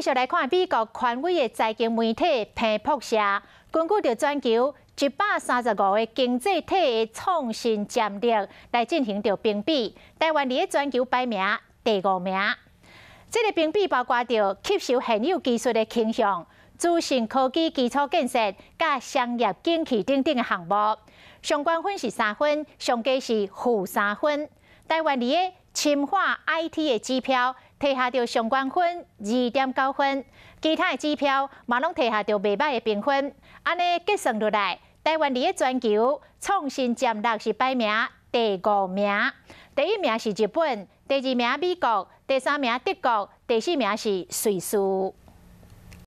继续来看，美国权威的财经媒体彭博社，根据着全球一百三十五个经济体的创新战略来进行着评比，台湾伫全球排名第五名。这个评比包括着吸收现有技术的倾向、资讯科技基础建设、甲商业景气等等的项目。相关分是三分，上加是负三分。台湾伫咧深化 IT 的指标。摕下到上关分二点九分，其他的支票嘛拢摕下到袂歹的评分，安尼计算落来，台湾伫诶全球创新占率是排名第五名，第一名是日本，第二名美国，第三名德国，第四名是瑞士。